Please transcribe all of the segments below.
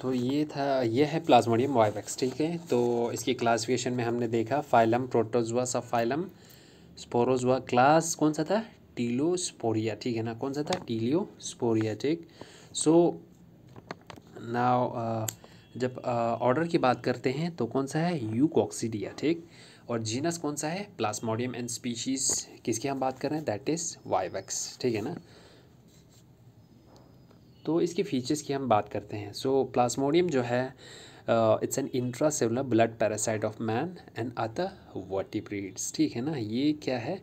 तो ये था ये है प्लाज्मोडियम वाइवेक्स ठीक है तो इसकी क्लासिफिकेशन में हमने देखा phylum protozoa sub phylum sporozoa class कौन सा था टीलोस्पोरिया ठीक है ना कौन सा था टीलियोस्पोरिया ठीक सो नाउ uh, जब ऑर्डर uh, की बात करते हैं तो कौन सा है यूकॉक्सीडिया ठीक और जीनस कौन सा है प्लास्मोडियम एंड स्पीशीज़ किसकी हम बात कर रहे हैं दैट इज़ वाइवेक्स ठीक है ना तो इसके फीचर्स की हम बात करते हैं सो so, प्लाज्मोडियम जो है it's an intracellular blood parasite of man and other vertebrates ठीक है ना ये क्या है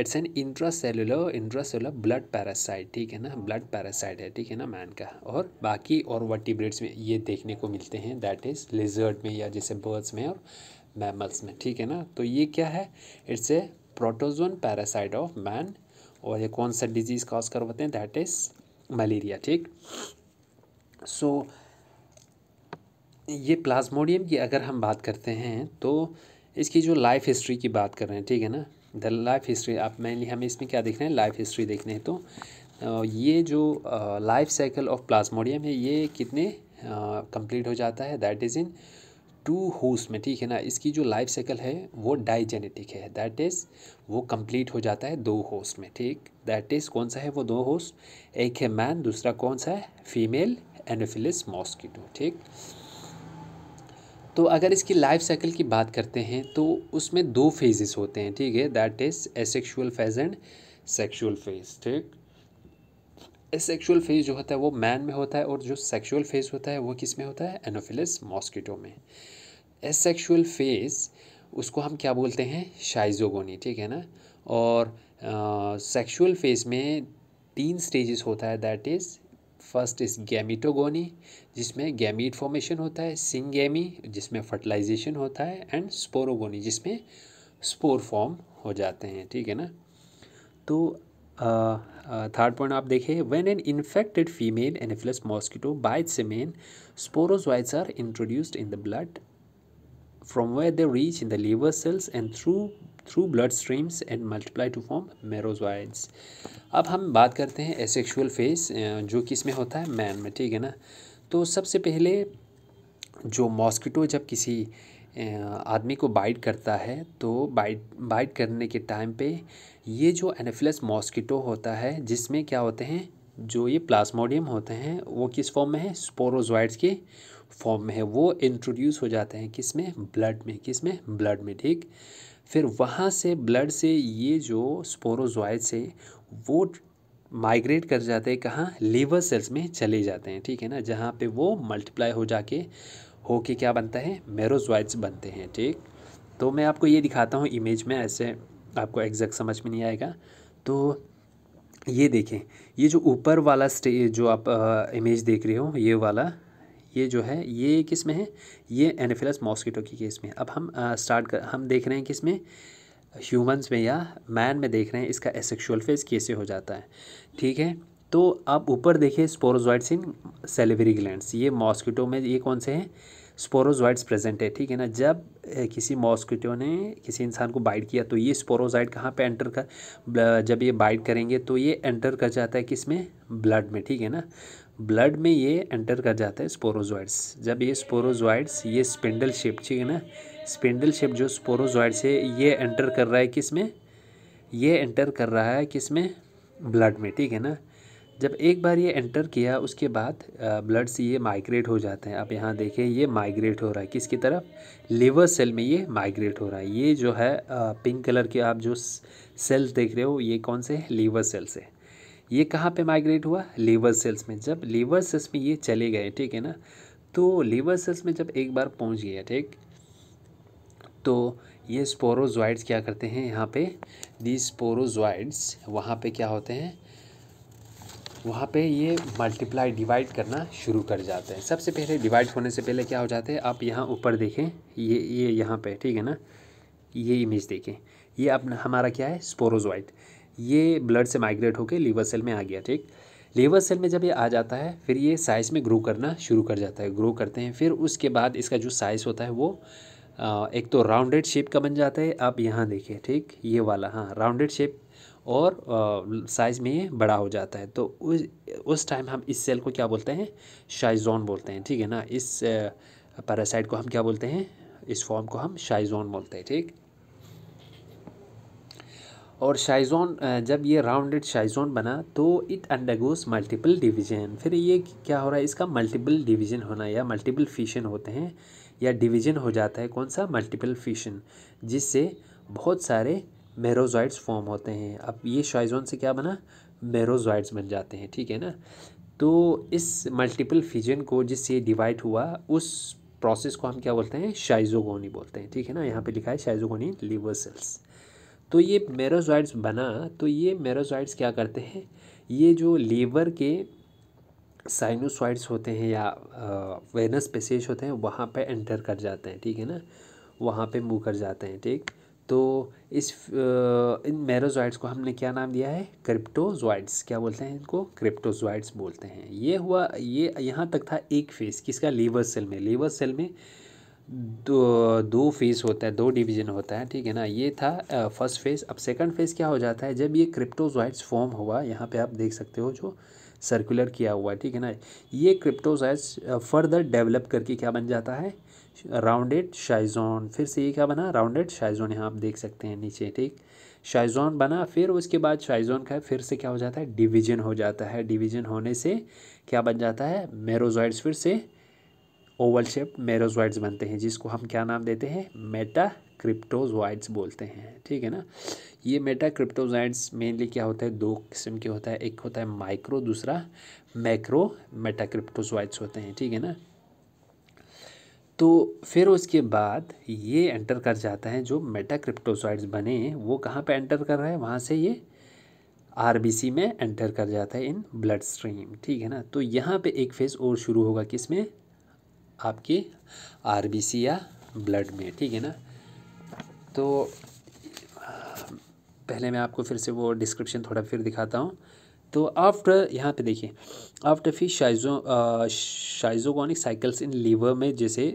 it's an intracellular intracellular blood parasite ठीक है ना ब्लड पैरासाइट है ठीक है ना मैन का और बाकी और वर्टिब्रेट्स में ये देखने को मिलते हैं दैट इज़ लिजर्ड में या जैसे बर्ड्स में और मैमल्स में ठीक है ना तो ये क्या है it's a protozoan parasite of man और ये कौन सा डिजीज़ कॉज करवाते हैं दैट इज़ मलेरिया ठीक सो so, ये प्लाज्मोडियम की अगर हम बात करते हैं तो इसकी जो लाइफ हिस्ट्री की बात कर रहे हैं ठीक है ना द लाइफ हिस्ट्री आप मेनली हमें इसमें क्या देखना है लाइफ हिस्ट्री देखने हैं तो ये जो लाइफ साइकिल ऑफ प्लाज्मोडियम है ये कितने कंप्लीट हो जाता है that is in two host में ठीक है ना इसकी जो लाइफ साइकिल है वो डाइजेनेटिक है दैट इज़ वो कंप्लीट हो जाता है दो होस्ट में ठीक दैट इज़ कौन सा है वो दो होस्ट एक है मैन दूसरा कौन सा है फीमेल एनोफिलिस मॉस्किटो ठीक तो अगर इसकी लाइफ साइकिल की बात करते हैं तो उसमें दो फेजेस होते हैं ठीक है that is asexual phase and sexual phase ठीक सेक्सुअल फेज जो होता है वो मैन में होता है और जो सेक्सुअल फेज होता है वो किस में होता है एनोफिलस मॉस्किटो में एसेक्सुअल फेज उसको हम क्या बोलते हैं शाइजोगोनी ठीक है ना और सेक्सुअल फेज में तीन स्टेजेस होता है that is first is gametogony जिसमें गैमिट फॉर्मेशन होता है सिंगेमी जिसमें फर्टिलाइजेशन होता है एंड स्पोरोगोनी जिसमें स्पोर फॉर्म हो जाते हैं ठीक है ना तो थर्ड पॉइंट आप देखें when an infected female anopheles mosquito bites a man sporozoites are introduced in the blood from where they reach in the liver cells and through through blood streams and multiply to form merozoids अब हम बात करते हैं asexual face जो कि इसमें होता है मैन में ठीक है ना तो सबसे पहले जो मॉस्किटो जब किसी आदमी को बाइट करता है तो बाइट बाइट करने के टाइम पे ये जो एनेफिलस मॉस्किटो होता है जिसमें क्या होते हैं जो ये प्लास्मोडियम होते हैं वो किस फॉर्म में है स्पोरोजोइड्स के फॉर्म में है वो इंट्रोड्यूस हो जाते हैं किस में ब्लड में किस में ब्लड में ठीक फिर वहाँ से ब्लड से ये जो स्पोरोजोइड से वो माइग्रेट कर जाते हैं कहाँ लीवर सेल्स में चले जाते हैं ठीक है ना जहाँ पे वो मल्टीप्लाई हो जाके हो के क्या बनता है मेरोजॉइड्स बनते हैं ठीक तो मैं आपको ये दिखाता हूँ इमेज में ऐसे आपको एग्जैक्ट समझ में नहीं आएगा तो ये देखें ये जो ऊपर वाला स्टे जो आप आ, इमेज देख रहे हो ये वाला ये जो है ये किस में है ये एनफिलस मॉस्किटो की केस में अब हम आ, स्टार्ट कर हम देख रहे हैं किस में ह्यूमंस में या मैन में देख रहे हैं इसका एसेक्शुअल फेज कैसे हो जाता है ठीक है तो आप ऊपर देखिए स्पोरोजॉइड्स इन सेलिवरी ग्लैंड्स ये मॉस्किटो में ये कौन से हैं स्पोरोजॉइड्स प्रेजेंट है ठीक है ना जब किसी मॉस्किटो ने किसी इंसान को बाइट किया तो ये स्पोरोजॉइड कहाँ पे एंटर कर जब ये बाइट करेंगे तो ये एंटर कर जाता है किस में ब्लड में ठीक है ना ब्लड में ये एंटर कर जाता है स्पोरोजॉइड्स जब ये स्पोरोजॉइड्स ये स्पिंडल शेप ठीक है ना स्पिंडल शेप जो स्पोरोजॉइड्स है ये एंटर कर रहा है किस में ये एंटर कर रहा है किस में ब्लड में ठीक है ना जब एक बार ये एंटर किया उसके बाद ब्लड्स ये माइग्रेट हो जाते हैं अब यहाँ देखें ये माइग्रेट हो रहा है किसकी तरफ लिवर सेल में ये माइग्रेट हो रहा है ये जो है पिंक कलर के आप जो सेल्स देख रहे हो ये कौन से हैं लीवर सेल्स है ये कहाँ पे माइग्रेट हुआ लीवर सेल्स में जब लीवर सेल्स में ये चले गए ठीक है ना तो लीवर सेल्स में जब एक बार पहुँच गया ठीक तो ये स्पोरोजॉइड्स क्या करते हैं यहाँ पे दी स्पोरोजॉइड्स वहाँ पे क्या होते हैं वहाँ पे ये मल्टीप्लाई डिवाइड करना शुरू कर जाते हैं सबसे पहले डिवाइड होने से पहले क्या हो जाता है आप यहाँ ऊपर देखें ये ये यहाँ पे ठीक है ना ये इमेज देखें ये अपना हमारा क्या है स्पोरोजवाइट ये ब्लड से माइग्रेट होकर लीवर सेल में आ गया ठीक लीवर सेल में जब ये आ जाता है फिर ये साइज़ में ग्रो करना शुरू कर जाता है ग्रो करते हैं फिर उसके बाद इसका जो साइज़ होता है वो एक तो राउंडेड शेप का बन जाता है आप यहाँ देखिए ठीक ये वाला हाँ राउंडेड शेप और साइज़ में ये बड़ा हो जाता है तो उस उस टाइम हम इस सेल को क्या बोलते हैं शाइजोन बोलते हैं ठीक है ना इस पैरासाइट को हम क्या बोलते हैं इस फॉर्म को हम शाइजोन बोलते हैं ठीक और शाइजोन जब ये राउंडेड शाइजोन बना तो इट अंडरगोस मल्टीपल डिवीजन फिर ये क्या हो रहा है इसका मल्टीपल डिवीजन होना या मल्टीपल फिशन होते हैं या डिवीजन हो जाता है कौन सा मल्टीपल फिशन जिससे बहुत सारे मेरोजॉइड्स फॉर्म होते हैं अब ये शाइजोन से क्या बना मेरोजॉइड्स बन जाते हैं ठीक है ना तो इस मल्टीपल फिजन को जिससे डिवाइड हुआ उस प्रोसेस को हम क्या बोलते हैं शाइजोगोनी बोलते हैं ठीक है ना यहाँ पे लिखा है शाइजोगोनी लीवर सेल्स तो ये मेरोजॉइड्स बना तो ये मेरोजॉइड्स क्या करते हैं ये जो लीवर के साइनोसॉइड्स होते हैं या वेनस पेसेज होते हैं वहाँ पे एंटर कर जाते हैं ठीक है ना वहाँ पे मूव कर जाते हैं ठीक तो इस इन मेरोजॉइड्स को हमने क्या नाम दिया है क्रिप्टोजॉइड्स क्या बोलते हैं इनको क्रिप्टोजॉइड्स बोलते हैं ये हुआ ये यहाँ तक था एक फेस किसका लीवर सेल में लीवर सेल में दो दो फेस होता है दो डिवीजन होता है ठीक है ना ये था फर्स्ट फेस अब सेकंड फेस क्या हो जाता है जब ये क्रिप्टोजॉइड्स फॉर्म हुआ यहाँ पे आप देख सकते हो जो सर्कुलर किया हुआ है ठीक है ना ये क्रिप्टोसाइज फर्दर डेवलप करके क्या बन जाता है राउंडेड शाइजोन फिर से ये क्या बना राउंडेड शाइजोन यहाँ आप देख सकते हैं नीचे ठीक शाइजोन बना फिर उसके बाद शाइजोन का फिर से क्या हो जाता है डिवीजन हो जाता है डिवीजन होने से क्या बन जाता है मेरोजॉइड्स फिर से ओवल शेप मेरोजॉइड्स बनते हैं जिसको हम क्या नाम देते हैं मेटा क्रिप्टोजॉइड्स बोलते हैं ठीक है ना ये मेटा क्रिप्टोजॉइड्स मेनली क्या होता है दो किस्म के होता है एक होता है माइक्रो दूसरा मैक्रो मेटा क्रिप्टोजॉइड्स होते हैं ठीक है ना तो फिर उसके बाद ये एंटर कर जाता है जो मेटा क्रिप्टोजॉइड्स बने वो कहाँ पे एंटर कर रहा है वहाँ से ये आरबीसी में एंटर कर जाता है इन ब्लड स्ट्रीम ठीक है ना तो यहाँ पे एक फेज़ और शुरू होगा किस में आपके आरबीसी या ब्लड में ठीक है ना तो पहले मैं आपको फिर से वो डिस्क्रिप्शन थोड़ा फिर दिखाता हूँ तो आफ्टर यहाँ पे देखिए आफ्टर फिर शाइजो शाइजोगिक साइकिल्स इन लीवर में जैसे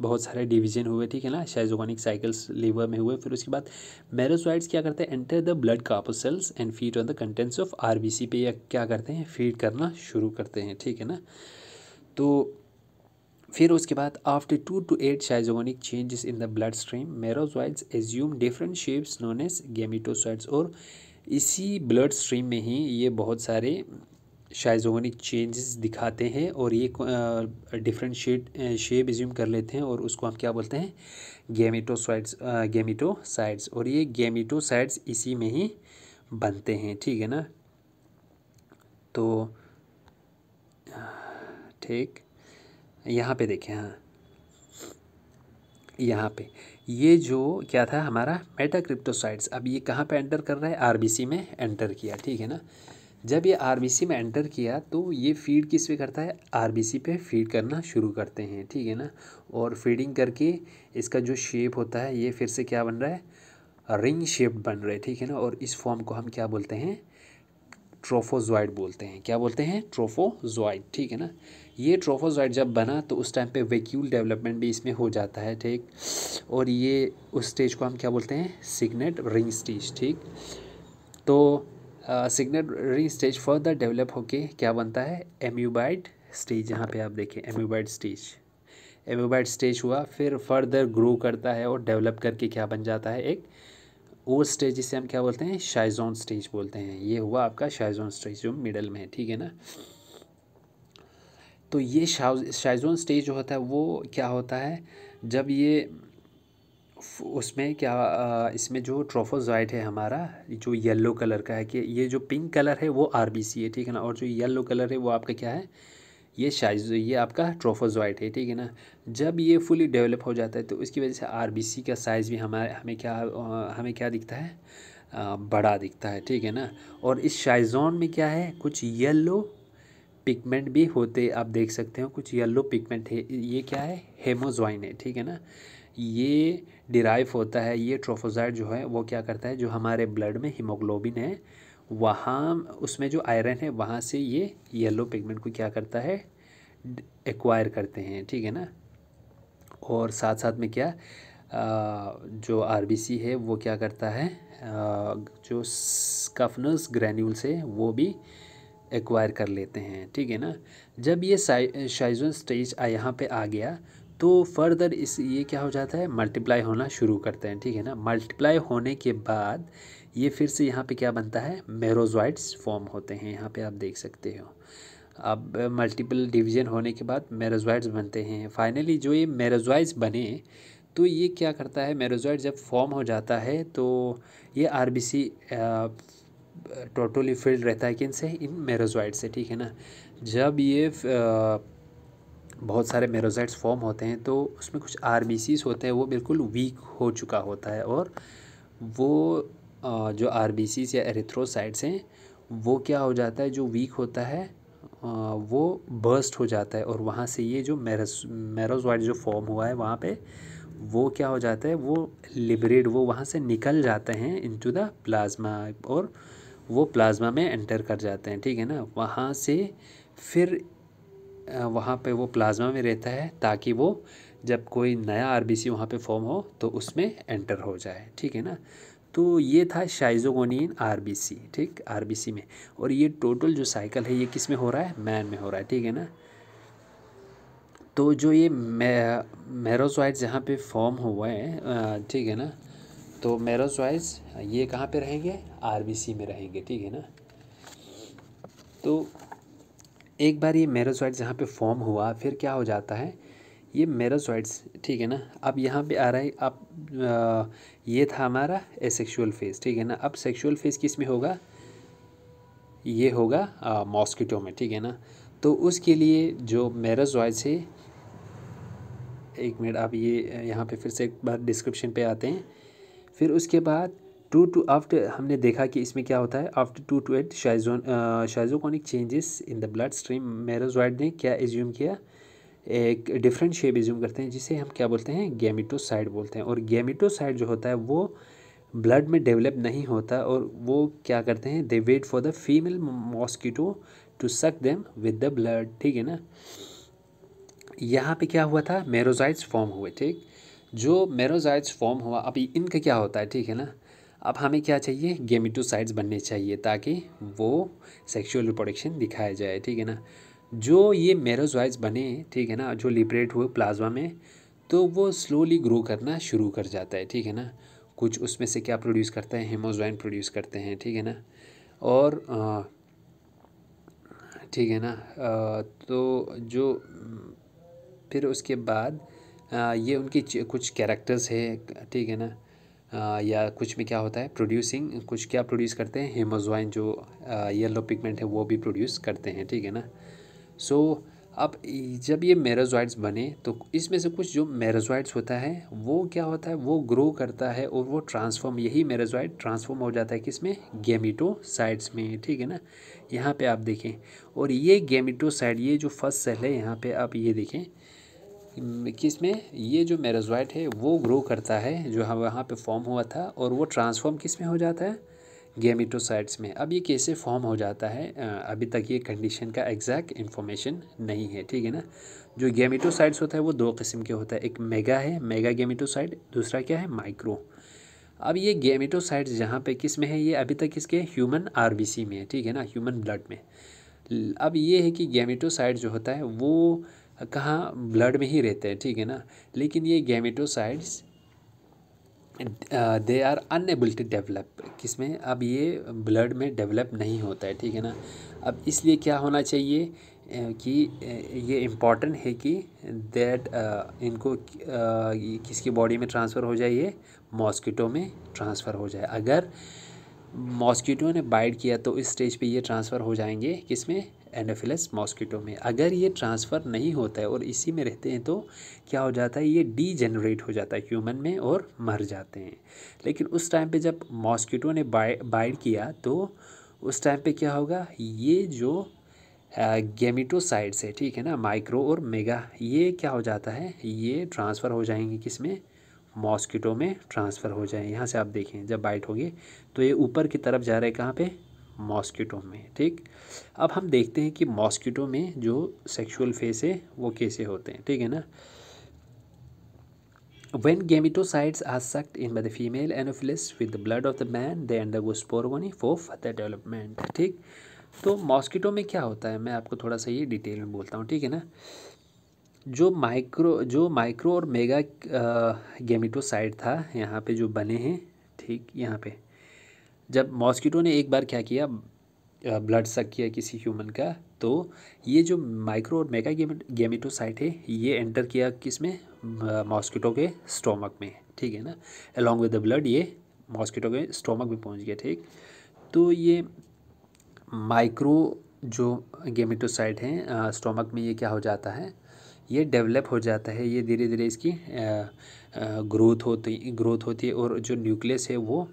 बहुत सारे डिवीजन हुए ठीक है ना शाइजोगिक साइकिल्स लीवर में हुए फिर उसके बाद मेरोसोइड्स क्या करते हैं enter the blood corpuscles and feed on the contents of आर पे या क्या करते हैं फीड करना शुरू करते हैं ठीक है ना तो फिर उसके बाद आफ्टर टू टू एट शाइजोगिक changes in the blood stream merozoites assume different shapes known as gametocytes और इसी ब्लड स्ट्रीम में ही ये बहुत सारे शाइजोगिक चेंजेस दिखाते हैं और ये डिफरेंट शेड शेप एज्यूम कर लेते हैं और उसको हम क्या बोलते हैं गेमिटोसाइड्स गेमिटोसाइड्स और ये गेमिटोसाइड्स इसी में ही बनते हैं ठीक है ना तो ठीक यहाँ पे देखें हाँ यहाँ पे ये जो क्या था हमारा मेटा क्रिप्टोसाइड्स अब ये कहाँ पे एंटर कर रहा है आरबीसी में एंटर किया ठीक है ना जब ये आरबीसी में एंटर किया तो ये फीड किस पे करता है आरबीसी पे फीड करना शुरू करते हैं ठीक है ना और फीडिंग करके इसका जो शेप होता है ये फिर से क्या बन रहा है रिंग शेप बन रहा है ठीक है ना और इस फॉर्म को हम क्या बोलते हैं ट्रोफोजॉइड बोलते हैं क्या बोलते हैं ट्रोफोजॉइड ठीक है ना ये ट्रोफोजॉइड जब बना तो उस टाइम पे वेक्यूल डेवलपमेंट भी इसमें हो जाता है ठीक और ये उस स्टेज को हम क्या बोलते हैं सिग्नेट रिंग स्टेज ठीक तो signet ring stage further develop होके क्या बनता है एम्यूबाइड स्टेज यहाँ पे आप देखें एम्यूबाइड स्टेज एम्यूबाइड स्टेज हुआ फिर फर्दर ग्रो करता है और डेवलप करके क्या बन जाता है एक ओ स्टेज जिसे हम क्या बोलते हैं शाइजोन स्टेज बोलते हैं ये हुआ आपका शाइजोन स्टेज जो मिडल में है ठीक है ना तो ये शाइजोन स्टेज जो होता है वो क्या होता है जब ये उसमें क्या इसमें जो ट्रोफोजाइट है हमारा जो येलो कलर का है कि ये जो पिंक कलर है वो आरबीसी है ठीक है ना और जो येलो कलर है वो आपका क्या है ये शाइज ये आपका ट्रोफोजॉइट है ठीक है ना जब ये फुली डेवलप हो जाता है तो उसकी वजह से आरबीसी का साइज़ भी हमारे हमें क्या हमें क्या दिखता है बड़ा दिखता है ठीक है ना और इस शाइजोन में क्या है कुछ येल्लो पिगमेंट भी होते आप देख सकते हो कुछ येल्लो पिगमेंट है ये क्या है हेमोजॉइन है ठीक है ना ये डिराइव होता है ये ट्रोफोजाइट जो है वो क्या करता है जो हमारे ब्लड में हीमोग्लोबिन है वहाँ उसमें जो आयरन है वहाँ से ये येलो पिगमेंट को क्या करता है एक्वायर करते हैं ठीक है ना और साथ साथ में क्या आ, जो आरबीसी है वो क्या करता है आ, जो स्कफनस ग्रैन्यूल्स है वो भी एक्वायर कर लेते हैं ठीक है ना जब ये शाइजन स्टेज यहाँ पे आ गया तो फर्दर इस ये क्या हो जाता है मल्टीप्लाई होना शुरू करते हैं ठीक है ना मल्टीप्लाई होने के बाद ये फिर से यहाँ पे क्या बनता है मेरोजॉइड्स फॉर्म होते हैं यहाँ पे आप देख सकते हो अब मल्टीपल डिवीजन होने के बाद मेरोजॉइड्स बनते हैं फाइनली जो ये मेरोजॉइड्स बने तो ये क्या करता है मेरोजॉइड जब फॉर्म हो जाता है तो ये R B C totally filled रहता है किन से इन मेरोजॉइड से ठीक है ना जब ये आ, बहुत सारे मेरोजाइट्स फॉर्म होते हैं तो उसमें कुछ आर होते हैं वो बिल्कुल वीक हो चुका होता है और वो जो आर बी सी या एरिथ्रोसाइड्स हैं वो क्या हो जाता है जो वीक होता है वो बर्स्ट हो जाता है और वहाँ से ये जो मेरस जो फॉर्म हुआ है वहाँ पे वो क्या हो जाता है वो लिबरेट वो वहाँ से निकल जाते हैं इनटू द प्लाज्मा और वो प्लाज्मा में एंटर कर जाते हैं ठीक है ना वहाँ से फिर वहाँ पे वो प्लाज्मा में रहता है ताकि वो जब कोई नया आरबीसी वहाँ पर फॉर्म हो तो उसमें एंटर हो जाए ठीक है ना तो ये था शाइजोगोनिन आरबीसी ठीक आरबीसी में और ये टोटल जो साइकिल है ये किस में हो रहा है मैन में हो रहा है ठीक है ना तो जो ये मेरोजोइड्स यहाँ पे फॉर्म हुआ है ठीक है ना तो मेरोजोइड्स ये कहाँ पे रहेंगे आरबीसी में रहेंगे ठीक है ना तो एक बार ये मेरोजोइड यहाँ पे फॉर्म हुआ फिर क्या हो जाता है ये मेराजॉइड्स ठीक है ना अब यहाँ पे आ रहा है अब ये था हमारा एसेक्सुअल फेज़ ठीक है ना अब सेक्सुअल फेज़ किस में होगा ये होगा मॉस्किटो में ठीक है ना तो उसके लिए जो मेराजॉइड्स है एक मिनट आप ये यहाँ पे फिर से एक बार डिस्क्रिप्शन पे आते हैं फिर उसके बाद टू टू आफ्टर हमने देखा कि इसमें क्या होता है आफ्टर टू टू एट शाइजोन schizogonic changes in the blood stream merozoite ने क्या एज्यूम किया एक डिफरेंट शेप एज्यूम करते हैं जिसे हम क्या बोलते हैं गेमिटोसाइड बोलते हैं और गेमिटोसाइड जो होता है वो ब्लड में डेवलप नहीं होता और वो क्या करते हैं they wait for the female mosquito to suck them with the blood ठीक है ना यहाँ पे क्या हुआ था मेरोजाइट्स फॉर्म हुए ठीक जो मेरोजाइट्स फॉर्म हुआ अब इनका क्या होता है ठीक है ना अब हमें क्या चाहिए गेमिटोसाइड्स बनने चाहिए ताकि वो सेक्शुअल रिप्रोडक्शन दिखाया जाए ठीक है ना जो ये मेरोजोइज बने ठीक है ना जो लिबरेट हुए प्लाज्मा में तो वो स्लोली ग्रो करना शुरू कर जाता है ठीक है ना कुछ उसमें से क्या प्रोड्यूस करता है हेमोजाइन प्रोड्यूस करते हैं ठीक है ना और ठीक है ना तो जो फिर उसके बाद ये उनकी कुछ कैरेक्टर्स है ठीक है ना आ, या कुछ में क्या होता है प्रोड्यूसिंग कुछ क्या प्रोड्यूस करते हैं हेमोजाइन जो येलो पिगमेंट है वो भी प्रोड्यूस करते हैं ठीक है ना सो अब जब ये मेराजॉइड्स बने तो इसमें से कुछ जो मेराजॉइड्स होता है वो क्या होता है वो ग्रो करता है और वो ट्रांसफॉर्म यही मेराजॉइड ट्रांसफॉर्म हो जाता है किसमें गेमिटोसाइड्स में ठीक है ना यहाँ पे आप देखें और ये गेमिटोसाइड ये जो फर्स्ट सेल है यहाँ पे आप ये देखें किस में ये जो मेराजॉइड है वो ग्रो करता है जो वहाँ पर फॉर्म हुआ था और वो ट्रांसफॉर्म किस में हो जाता है गेमिटोसाइट्स में अब ये कैसे फॉर्म हो जाता है अभी तक ये कंडीशन का एग्जैक्ट इन्फॉर्मेशन नहीं है ठीक है ना जो गेमिटोसाइट्स होता है वो दो किस्म के होता है एक मेगा है मेगा गेमिटोसाइट दूसरा क्या है माइक्रो अब ये गेमिटोसाइट्स जहाँ पे किस में है ये अभी तक इसके ह्यूमन आर में है ठीक है ना ह्यूमन ब्लड में अब ये है कि गेमिटोसाइट जो होता है वो कहाँ ब्लड में ही रहते हैं ठीक है ना लेकिन ये gametocytes they are unable to develop किसमें अब ये ब्लड में डेवलप नहीं होता है ठीक है ना अब इसलिए क्या होना चाहिए uh, कि uh, ये इम्पॉर्टेंट है कि दैट uh, इनको किसकी बॉडी में ट्रांसफ़र हो जाए ये मॉस्किटो में ट्रांसफ़र हो जाए अगर मॉस्किटो ने बाइट किया तो इस स्टेज पे ये ट्रांसफ़र हो जाएंगे किस में एनोफिलस मॉस्किटो में अगर ये ट्रांसफ़र नहीं होता है और इसी में रहते हैं तो क्या हो जाता है ये डी जनरेट हो जाता है ह्यूमन में और मर जाते हैं लेकिन उस टाइम पे जब मॉस्किटो ने बाइड किया तो उस टाइम पे क्या होगा ये जो गेमिटोसाइड्स है ठीक है ना माइक्रो और मेगा ये क्या हो जाता है ये ट्रांसफ़र हो जाएंगे किस में मॉस्किटो में ट्रांसफ़र हो जाए यहाँ से आप देखें जब बाइट होगी तो ये ऊपर की तरफ जा रहे हैं कहाँ पर मॉस्किटो में ठीक अब हम देखते हैं कि मॉस्किटो में जो सेक्शुअल फेस है वो कैसे होते हैं ठीक है ना when gametocytes are sucked in by the female Anopheles with the blood of the man they undergo sporogony for further development ठीक तो मॉस्किटो में क्या होता है मैं आपको थोड़ा सा ये डिटेल में बोलता हूँ ठीक है ना जो माइक्रो जो माइक्रो और मेगा गेमिटोसाइड था यहाँ पे जो बने हैं ठीक यहाँ पे जब मॉस्किटो ने एक बार क्या किया ब्लड सक किया किसी ह्यूमन का तो ये जो माइक्रो और मेगा गेमिटोसाइट है ये एंटर किया किस में मॉस्किटो के स्टोमक में ठीक है ना अलॉन्ग विद द ब्लड ये मॉस्किटो के स्टोमक में पहुंच गया ठीक तो ये माइक्रो जो गेमिटोसाइट हैं स्टोमक में ये क्या हो जाता है ये डेवलप हो जाता है ये धीरे धीरे इसकी ग्रोथ होती ग्रोथ होती है और जो न्यूक्लियस है वो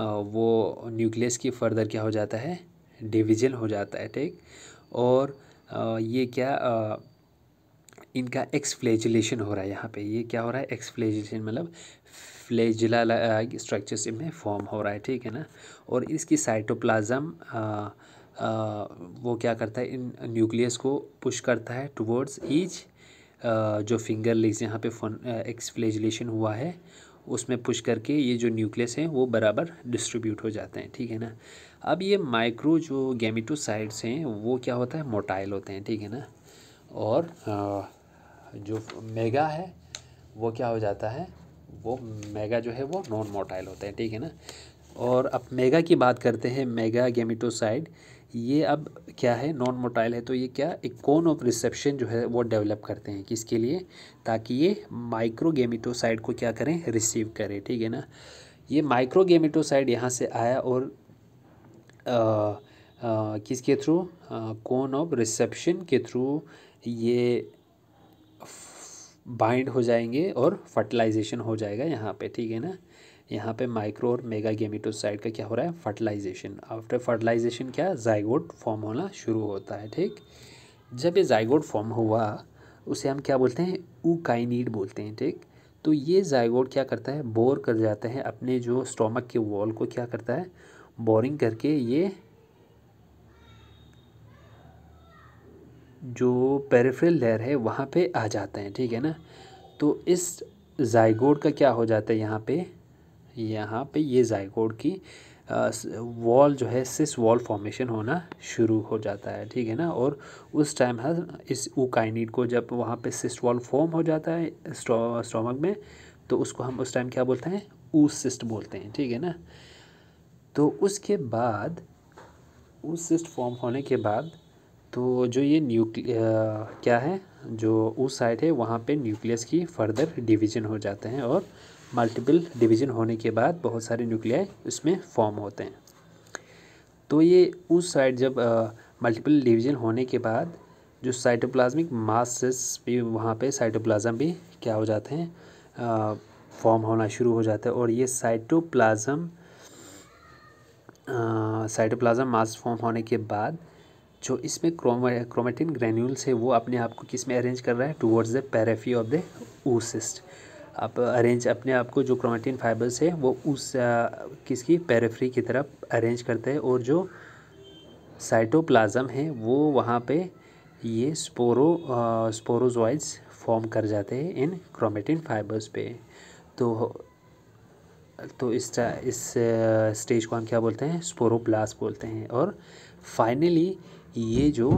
वो न्यूक्लियस की फर्दर क्या हो जाता है डिवीजन हो जाता है ठीक और ये क्या इनका एक्सफ्लेजुलेशन हो रहा है यहाँ पे ये क्या हो रहा है एक्सफ्लेजुलेशन मतलब फ्लेजिला से इनमें फॉर्म हो रहा है ठीक है ना और इसकी साइटोप्लाज्म वो क्या करता है इन न्यूक्लियस को पुश करता है टुवर्ड्स ईच जो फिंगर लेग्स यहाँ पे एक्सफ्लेजुलेशन हुआ है उसमें पुश करके ये जो न्यूक्लियस हैं वो बराबर डिस्ट्रीब्यूट हो जाते हैं ठीक है ना अब ये माइक्रो जो गेमिटोसाइड्स हैं वो क्या होता है मोटाइल होते हैं ठीक है ना और जो मेगा है वो क्या हो जाता है वो मेगा जो है वो नॉन मोटाइल होते हैं ठीक है ना और अब मेगा की बात करते हैं मेगा गेमिटोसाइड ये अब क्या है नॉन मोटाइल है तो ये क्या एक कोन ऑफ रिसेप्शन जो है वो डेवलप करते हैं किसके लिए ताकि ये माइक्रोगेमिटोसाइड को क्या करें रिसीव करें ठीक है ना ये माइक्रोगेमिटोसाइड यहाँ से आया और आ, आ, किसके थ्रू कोन ऑफ रिसेप्शन के थ्रू ये बाइंड हो जाएंगे और फर्टिलाइजेशन हो जाएगा यहाँ पे ठीक है ना यहाँ पे माइक्रो और मेगा गेमिटोसाइड का क्या हो रहा है फर्टिलाइजेशन आफ्टर फर्टिलाइजेशन क्या जाइगोड फॉर्म होना शुरू होता है ठीक जब ये जाइगोड फॉर्म हुआ उसे हम क्या बोलते हैं ऊकाइनीड बोलते हैं ठीक तो ये जाइगोड क्या करता है बोर कर जाता है अपने जो स्टोमक के वॉल को क्या करता है बोरिंग करके ये जो पेरिफेरल लेयर है वहाँ पे आ जाते हैं ठीक है ना तो इस जाइगोड का क्या हो जाता है यहाँ पे यहाँ पे ये जायकोड की वॉल जो है सिस वॉल फॉर्मेशन होना शुरू हो जाता है ठीक है ना और उस टाइम है हाँ, इस ऊकाइनिड को जब वहाँ पे सिस्ट वॉल फॉर्म हो जाता है स्टोमक में तो उसको हम उस टाइम क्या बोलते हैं ऊ सिस्ट बोलते हैं ठीक है ना तो उसके बाद ऊ सिस्ट फॉर्म होने के बाद तो जो ये न्यूक्लिय क्या है जो उस साइड है वहाँ पे न्यूक्लियस की फर्दर डिवीजन हो जाते हैं और मल्टीपल डिवीजन होने के बाद बहुत सारे न्यूक्लियाई उसमें फॉर्म होते हैं तो ये उस साइड जब मल्टीपल डिवीजन होने के बाद जो साइटोप्लाज्मिक मासेस भी वहाँ पे साइटोप्लाज्म भी क्या हो जाते हैं फॉर्म होना शुरू हो जाता है और ये साइटोप्लाज्म साइटोप्लाज्म मास फॉर्म होने के बाद जो इसमें क्रोम क्रोमेटिन ग्रेन्यूल्स है वो अपने आप को किस में अरेंज कर रहा है towards the periphery of the oocyst आप अरेंज अपने आप को जो क्रोमेटिन फाइबर्स है वो उस किसकी पेरेफ्री की तरफ अरेंज करते हैं और जो साइटोप्लाज्म है वो वहाँ पे ये स्पोरो स्पोरोजॉइड्स फॉर्म कर जाते हैं इन क्रोमेटिन फाइबर्स पे तो तो इस इस स्टेज को हम क्या बोलते हैं स्पोरोप्लास बोलते हैं और फाइनली ये जो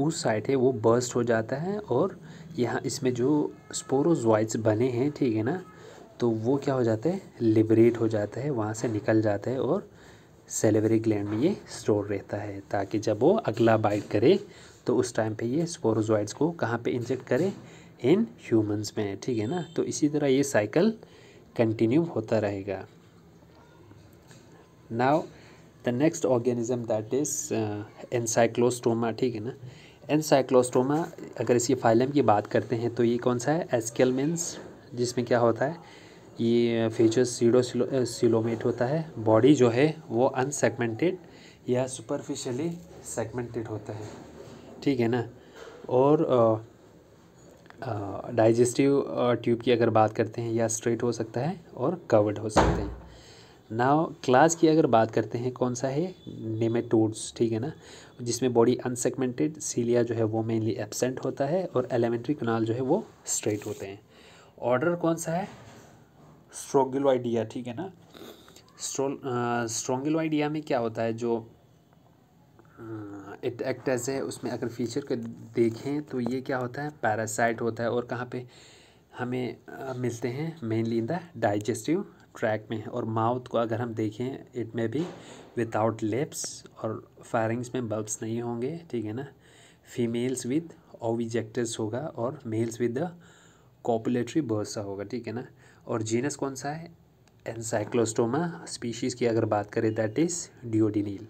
उस साइट है वो बर्स्ट हो जाता है और यहाँ इसमें जो स्पोरोजोइड्स बने हैं ठीक है ना तो वो क्या हो जाता है लिबरेट हो जाता है वहाँ से निकल जाता है और सेलेवरी ग्लैंड में ये स्टोर रहता है ताकि जब वो अगला बाइट करे तो उस टाइम पे ये स्पोरोजॉइड्स को कहाँ पे इंजेक्ट करे इन ह्यूमंस में ठीक है ना तो इसी तरह ये साइकिल कंटिन्यू होता रहेगा now the next organism that is Ancylostoma ठीक है ना एनसाइक्लोस्टोमा अगर इसकी फाइलम की बात करते हैं तो ये कौन सा है एस्केल मीन्स जिसमें क्या होता है ये फेचर सिलोमेट होता है बॉडी जो है वो अनसेगमेंटेड या सुपरफिशली सेगमेंटेड होता है ठीक है ना और डाइजेस्टिव ट्यूब की अगर बात करते हैं या स्ट्रेट हो सकता है और कवर्ड हो सकते हैं नाव क्लास की अगर बात करते हैं कौन सा है नेमेटोड्स ठीक है ना जिसमें बॉडी अनसेगमेंटेड सीलिया जो है वो मेनली एबसेंट होता है और एलिमेंट्री कनाल जो है वो स्ट्रेट होते हैं ऑर्डर कौन सा है स्ट्रोगिलोइडिया ठीक है ना स्ट्रोंगिलोइडिया में क्या होता है जो इट एक्ट एज है उसमें अगर फीचर को देखें तो ये क्या होता है पैरासाइट होता है और कहाँ पे हमें मिलते हैं mainly in the digestive tract में है और माउथ को अगर हम देखें इट में भी विदाउट लिप्स और फायरिंग्स में बल्ब्स नहीं होंगे ठीक है ना फीमेल्स विद ओविजेक्टर्स होगा और males with the copulatory bursa होगा ठीक है ना और जीनस कौन सा है एनसाइक्लोस्टोमा स्पीशीज़ की अगर बात करें दैट इज़ डिओडिनील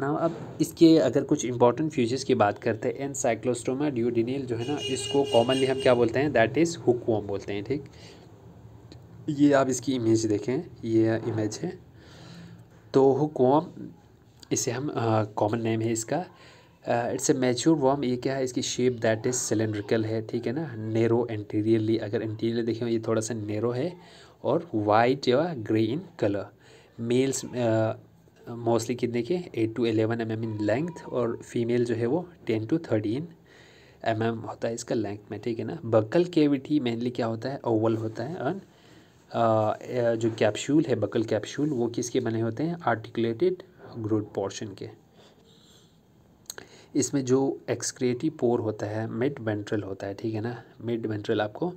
ना अब इसके अगर कुछ इंपॉर्टेंट फ्यूचर्स की बात करते हैं एनसाइक्लोस्टोमा डिओडिनील जो है ना इसको कॉमनली हम क्या बोलते हैं दैट इज़ हुकवॉम बोलते हैं ठीक ये आप इसकी इमेज देखें ये इमेज है तो हुकॉम इसे हम कॉमन नेम है इसका इट्स ए मेच्योर वॉम ये क्या है इसकी शेप दैट इज़ सिलेंड्रिकल है ठीक है ना नेरो इंटीरियरली अगर इंटीरियर देखें ये थोड़ा सा नेरो है और वाइट या grey in colour males mostly कितने के eight to eleven m m in length और फीमेल जो है वो ten to thirteen m m होता है इसका लेंथ में ठीक है ना बकल केविटी मेनली क्या होता है ओवल होता है एंड जो कैप्सूल है बकल कैप्सूल वो किसके बने होते हैं आर्टिकुलेटेड ग्रोथ पोर्शन के इसमें जो एक्सक्रेटिव पोर होता है मिड वेंट्रल होता है ठीक है ना मिड वेंट्रल आपको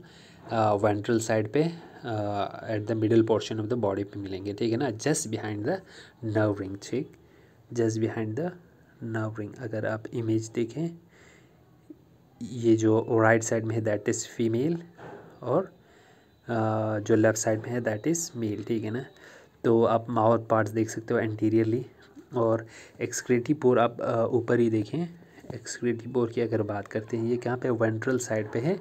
वेंट्रल साइड पे at the middle portion of the body पे मिलेंगे ठीक है ना just behind the nerve ring ठीक just behind the nerve ring अगर आप इमेज देखें ये जो राइट साइड में है दैट इज़ फीमेल और जो लेफ़्ट साइड में है दैट इज़ मेल ठीक है ना तो आप माउथ पार्ट्स देख सकते हो एंटीरियरली और एक्सक्रेटिव पोर आप ऊपर ही देखें एक्सक्रेटिव पोर की अगर बात करते हैं ये कहाँ पे वेंट्रल साइड पे है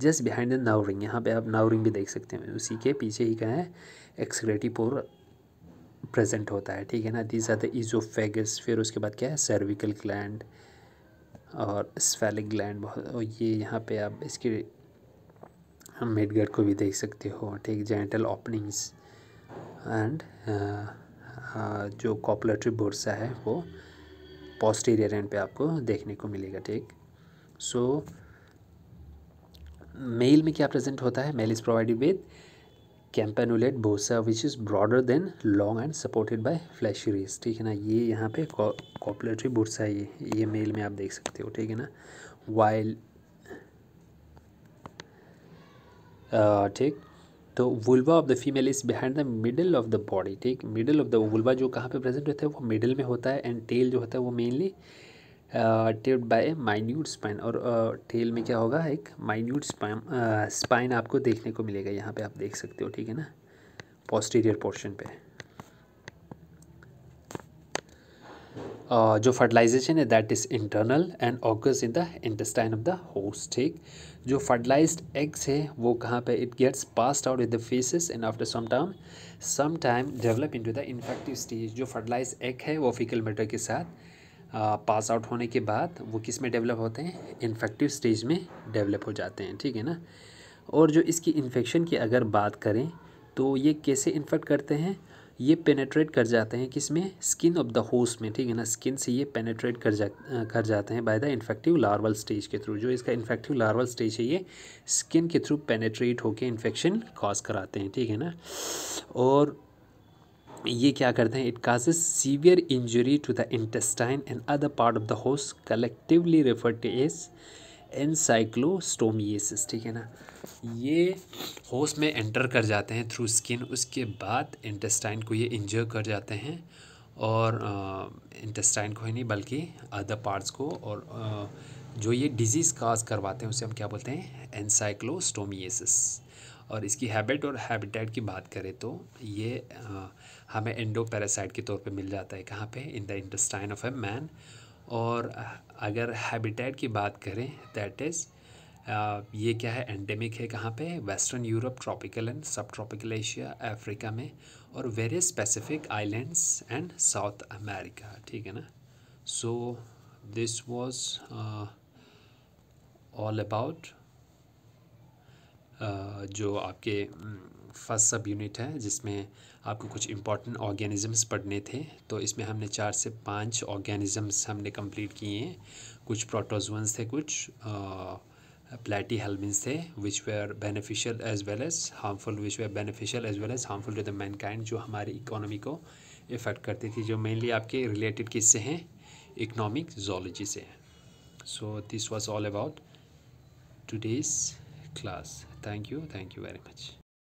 जस्ट बिहाइंड द नावरिंग यहाँ पे आप नावरिंग भी देख सकते हैं उसी के पीछे ही कहाँ है एक्सक्रेटिव पोर प्रेजेंट होता है ठीक है ना दिस आर द इजोफेगस फिर उसके बाद क्या है सर्विकल ग्लैंड और स्फेलिक ग्लैंड बहुत ये यहाँ पे आप इसके हम मेडगढ़ को भी देख सकते हो ठीक जेंटल ओपनिंग्स एंड जो कॉपलेटरी बोर्सा है वो पॉस्टीरियर एंड पे आपको देखने को मिलेगा ठीक सो मेल में क्या प्रेजेंट होता है male is provided with campanulate bursa which is broader than long and supported by flesh rays ठीक है ना ये यहाँ पे कॉपलेटरी बोर्सा है ये ये मेल में आप देख सकते हो ठीक है ना वाइल्ड ठीक तो vulva of the female is behind the middle of the body ठीक मिडल ऑफ द वुल्वा जो कहाँ पे प्रेजेंट होता है वो मिडल में होता है एंड टेल जो होता है वो mainly tapped by a minute spine और टेल uh, में क्या होगा एक माइन्यूट स्पाइन स्पाइन आपको देखने को मिलेगा यहाँ पे आप देख सकते हो ठीक है ना पोस्टीरियर पोर्शन पे uh, जो फर्टिलाइजेशन है that is internal and occurs in the intestine of the host ठीक जो फर्टिलाइज्ड एग्स है वो कहाँ पे it gets passed out with the faeces and after some time some time develop into the infective stage जो fertilise egg है वो fickle matter के साथ पास uh, आउट होने के बाद वो किस में डेवलप होते हैं इन्फेक्टिव स्टेज में डेवलप हो जाते हैं ठीक है ना और जो इसकी इन्फेक्शन की अगर बात करें तो ये कैसे इन्फेक्ट करते हैं ये पेनेट्रेट कर जाते हैं किसमें स्किन ऑफ द होस्ट में ठीक है ना स्किन से ये पेनेट्रेट कर जा कर जाते हैं by the infective larval stage के थ्रू जो इसका इन्फेक्टिव लार्वल स्टेज है ये स्किन के थ्रू पेनेट्रेट होकर इन्फेक्शन कॉज कराते हैं ठीक है ना और ये क्या करते हैं it causes severe injury to the intestine and other part of the host collectively refer to as ancylostomiasis ठीक है ना ये होस्ट में एंटर कर जाते हैं थ्रू स्किन उसके बाद इंटेस्टाइन को ये इंजर कर जाते हैं और इंटेस्टाइन को ही नहीं बल्कि अदर पार्ट्स को और आ, जो ये डिजीज़ काज करवाते हैं उसे हम क्या बोलते हैं एनसाइक्लोस्टोमियसिस और इसकी हैबिट और हैबिटेट की बात करें तो ये आ, हमें एंडो पैरासाइट के तौर पे मिल जाता है कहाँ पे in the intestine of a man और अगर हैबिटेट की बात करें दैट इज़ ये क्या है एंडेमिक है कहाँ पे western Europe tropical and sub tropical Asia Africa में और various specific islands and South America ठीक है ना so this was all about जो आपके फर्स्ट सब यूनिट है जिसमें आपको कुछ इंपॉर्टेंट ऑर्गेनिज़म्स पढ़ने थे तो इसमें हमने चार से पाँच ऑर्गेनिज़म्स हमने कंप्लीट किए हैं कुछ प्रोटोजुअन्स थे कुछ platyhelminthes which were beneficial as well as harmful which were beneficial as well as harmful to the mankind जो हमारी इकोनॉमी को इफ़ेक्ट करती थी जो मेनली आपके रिलेटेड किससे हैं इकनॉमिक जोलॉजी से so this was all about today's class thank you thank you very much